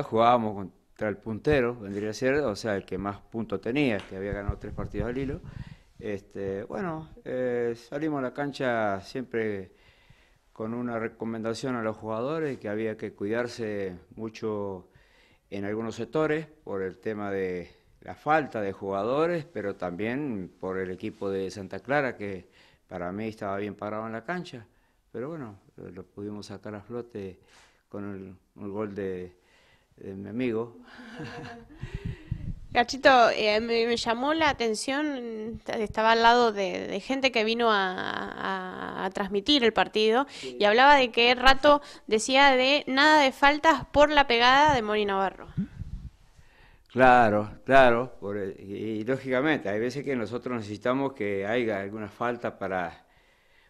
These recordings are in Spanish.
jugábamos contra el puntero, vendría a ser, o sea, el que más puntos tenía, que había ganado tres partidos al hilo. Este, bueno, eh, salimos a la cancha siempre con una recomendación a los jugadores que había que cuidarse mucho en algunos sectores por el tema de la falta de jugadores, pero también por el equipo de Santa Clara que para mí estaba bien parado en la cancha. Pero bueno, lo pudimos sacar a flote con un el gol de, de mi amigo. Gachito, eh, me, llamó la atención, estaba al lado de, gente que vino a, transmitir el partido y hablaba de que Rato decía de nada de faltas por la pegada de Mori Navarro. Claro, claro, y, lógicamente hay veces que nosotros necesitamos que haya alguna falta para,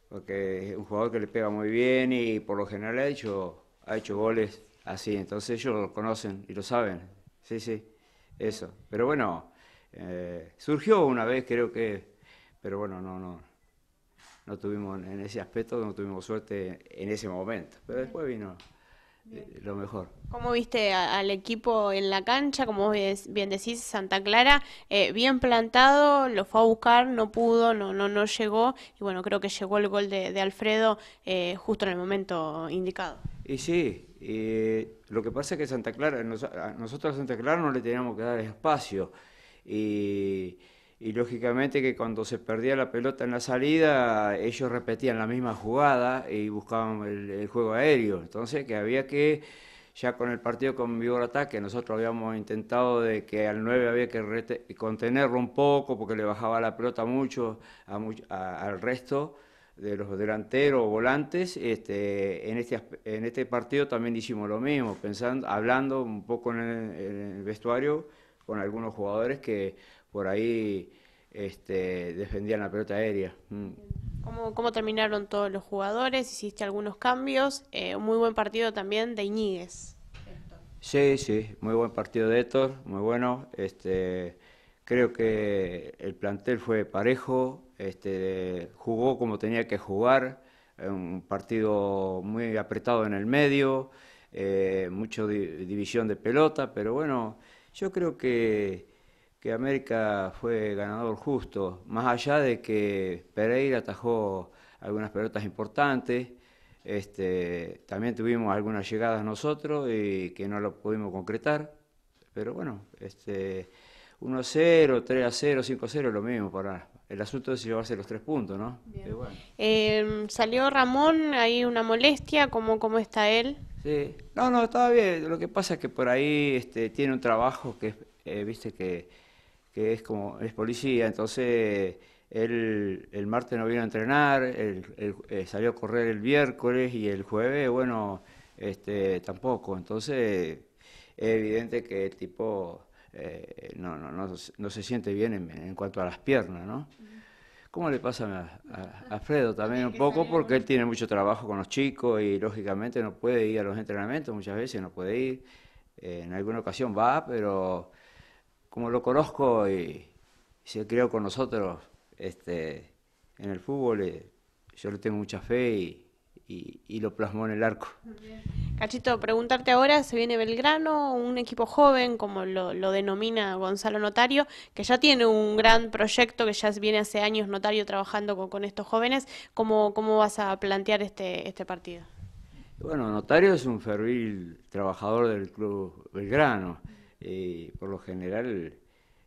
porque es un jugador que le pega muy bien y por lo general ha hecho, ha hecho goles así. Entonces ellos lo conocen y lo saben. Sí, sí, eso. Pero bueno, eh, surgió una vez, creo que, pero bueno, no, no, no tuvimos en ese aspecto, no tuvimos suerte en ese momento. Pero después vino eh, lo mejor. ¿Cómo viste al equipo en la cancha? Como bien decís, Santa Clara, eh, bien plantado, lo fue a buscar, no pudo, no, no, no llegó. Y bueno, creo que llegó el gol de Alfredo justo en el momento indicado. Y sí, lo que pasa es que Santa Clara, nosotros a Santa Clara no le teníamos que dar espacio. Y, lógicamente que cuando se perdía la pelota en la salida, ellos repetían la misma jugada y buscaban el, juego aéreo. Entonces que había que, ya con el partido con Vigor Ataque, nosotros habíamos intentado de que al 9 había que contenerlo un poco porque le bajaba la pelota mucho al resto de los delanteros volantes, este, en, este, en este partido también hicimos lo mismo, pensando, hablando un poco en el, vestuario con algunos jugadores que por ahí este, defendían la pelota aérea. Mm. ¿Cómo, ¿Cómo, terminaron todos los jugadores? ¿Hiciste algunos cambios? Eh, muy buen partido también de Iñiguez. Sí, sí, muy buen partido de Héctor, muy bueno. Este, creo que el plantel fue parejo, este, jugó como tenía que jugar, eh, un partido muy apretado en el medio, eh, mucha división de pelota, pero bueno, yo creo que, que América fue ganador justo, más allá de que Pereira atajó algunas pelotas importantes. Este, también tuvimos algunas llegadas nosotros y que no lo pudimos concretar, pero bueno, este, 1 0, 3 0, 5 a 0, lo mismo para... El asunto es llevarse los tres puntos, ¿no? Em, salió Ramón, hay una molestia, ¿cómo, cómo está él? Sí, no, no, estaba bien. Lo que pasa es que por ahí este, tiene un trabajo que, eh, viste, que, es como, es policía, entonces él el martes no vino a entrenar, el eh, salió a correr el miércoles y el jueves, bueno, este, tampoco. Entonces, es evidente que el tipo eh, no, no, no, se siente bien en, cuanto a las piernas, ¿no? ¿Cómo le pasa a, Fredo también un poco? Porque él tiene mucho trabajo con los chicos y lógicamente no puede ir a los entrenamientos, muchas veces no puede ir. Eh, en alguna ocasión va, pero como lo conozco y, se creó con nosotros este, en el fútbol, eh, yo le tengo mucha fe y, lo plasmó en el arco. Cachito, preguntarte ahora, se viene Belgrano, un equipo joven, como lo, denomina Gonzalo Notario, que ya tiene un gran proyecto, que ya viene hace años Notario trabajando con, estos jóvenes. ¿Cómo, ¿Cómo vas a plantear este, este partido? Bueno, Notario es un fervil trabajador del club Belgrano. Y eh, por lo general,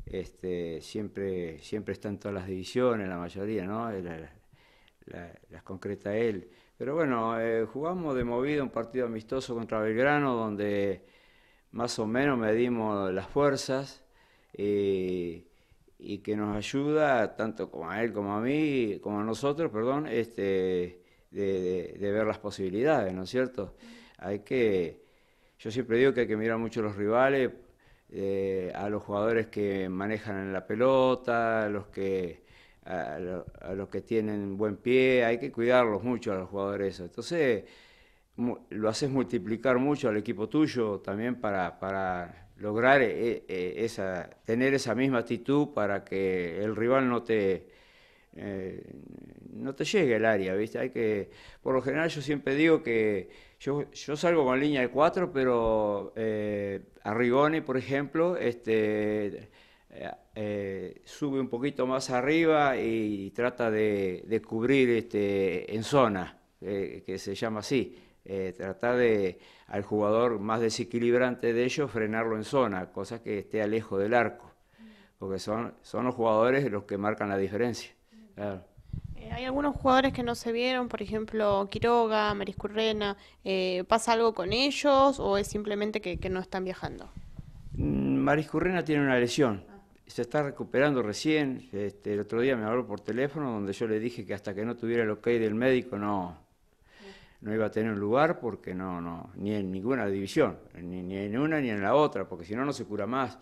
este, siempre, siempre está todas las divisiones, la mayoría, ¿no? El, las concreta él. Pero bueno, eh, jugamos de movido un partido amistoso contra Belgrano donde más o menos medimos las fuerzas eh, y que nos ayuda, tanto como a él como a mí, como a nosotros, perdón, este, de, ver las posibilidades, ¿no es cierto? Hay que, yo siempre digo que hay que mirar mucho a los rivales, eh, a los jugadores que manejan la pelota, a los que a, los que tienen buen pie, hay que cuidarlos mucho a los jugadores. Entonces, lo haces multiplicar mucho al equipo tuyo también para, para lograr e, e, e, esa, tener esa misma actitud para que el rival no te, eh, no te llegue el área, ¿viste? Hay que, por lo general yo siempre digo que yo, yo salgo con línea de cuatro, pero eh, Arrigoni, por ejemplo, este, eh, eh, sube un poquito más arriba y trata de, cubrir este, en zona, eh, que se llama así. trata tratar de al jugador más desequilibrante de ellos frenarlo en zona, cosa que esté lejos del arco, porque son, son los jugadores los que marcan la diferencia. hay algunos jugadores que no se vieron, por ejemplo Quiroga, Mariscurrena, ¿pasa algo con ellos o es simplemente que, que no están viajando? Mm, Mariscurrena tiene una lesión se está recuperando recién. Este, el otro día me habló por teléfono donde yo le dije que hasta que no tuviera el ok del médico no, no iba a tener un lugar porque no, no, ni en ninguna división, ni, ni en una ni en la otra, porque si no, no se cura más.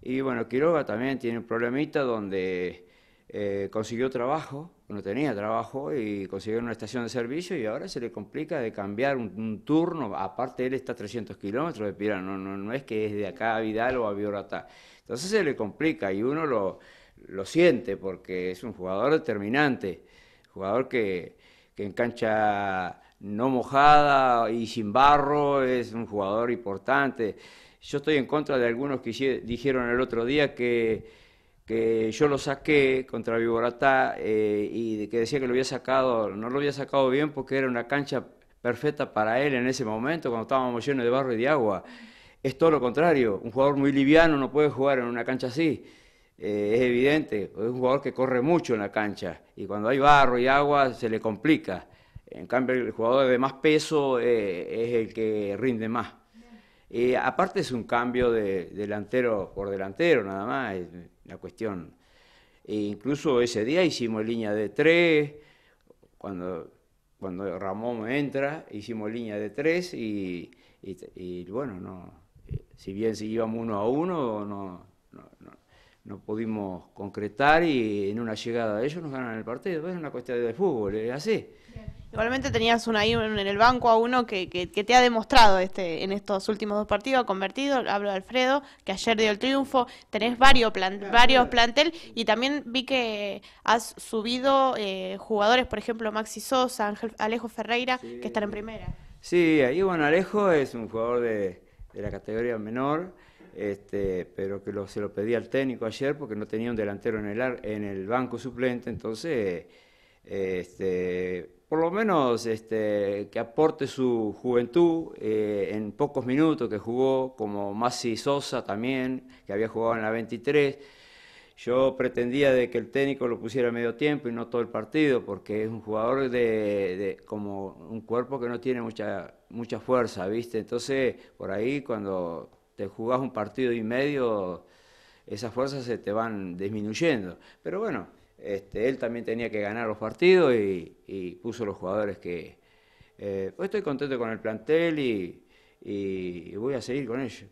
Y bueno, Quiroga también tiene un problemita donde eh, consiguió trabajo no tenía trabajo y consiguió una estación de servicio y ahora se le complica de cambiar un, turno, aparte él está a 300 kilómetros de Pira, no, no, no, es que es de acá a Vidal o a Bioratá, entonces se le complica y uno lo, lo siente porque es un jugador determinante, jugador que, que en cancha no mojada y sin barro es un jugador importante. Yo estoy en contra de algunos que dijeron el otro día que que yo lo saqué contra Viboratá eh, y que decía que lo había sacado, no lo había sacado bien porque era una cancha perfecta para él en ese momento, cuando estábamos llenos de barro y de agua. Es todo lo contrario, un jugador muy liviano no puede jugar en una cancha así. Eh, es evidente, es un jugador que corre mucho en la cancha y cuando hay barro y agua se le complica. En cambio, el jugador de más peso eh, es el que rinde más. aparte es un cambio de delantero por delantero, nada más la cuestión. E incluso ese día hicimos línea de tres, cuando, cuando Ramón entra, hicimos línea de tres y, bueno, no, si bien seguíamos uno a uno, no, no, no, pudimos concretar y en una llegada de ellos nos ganan el partido. Es una cuestión de fútbol, es así. Igualmente tenías un ahí en el banco a uno que, te ha demostrado este en estos últimos dos partidos, ha convertido, hablo de Alfredo, que ayer dio el triunfo, tenés varios, varios plantel y también vi que has subido eh, jugadores, por ejemplo, Maxi Sosa, Ángel, Alejo Ferreira, que están en primera. Sí, ahí bueno, Alejo es un jugador de, la categoría menor, este, pero que se lo pedí al técnico ayer porque no tenía un delantero en el, en el banco suplente, entonces... Este, por lo menos este, que aporte su juventud eh, en pocos minutos que jugó, como Masi Sosa también, que había jugado en la 23. Yo pretendía de que el técnico lo pusiera a medio tiempo y no todo el partido, porque es un jugador de, como un cuerpo que no tiene mucha, mucha fuerza, ¿viste? Entonces, por ahí cuando te jugás un partido y medio, esas fuerzas se te van disminuyendo. Pero bueno, este, él también tenía que ganar los partidos y, puso los jugadores que... Eh, pues estoy contento con el plantel y, y voy a seguir con ellos.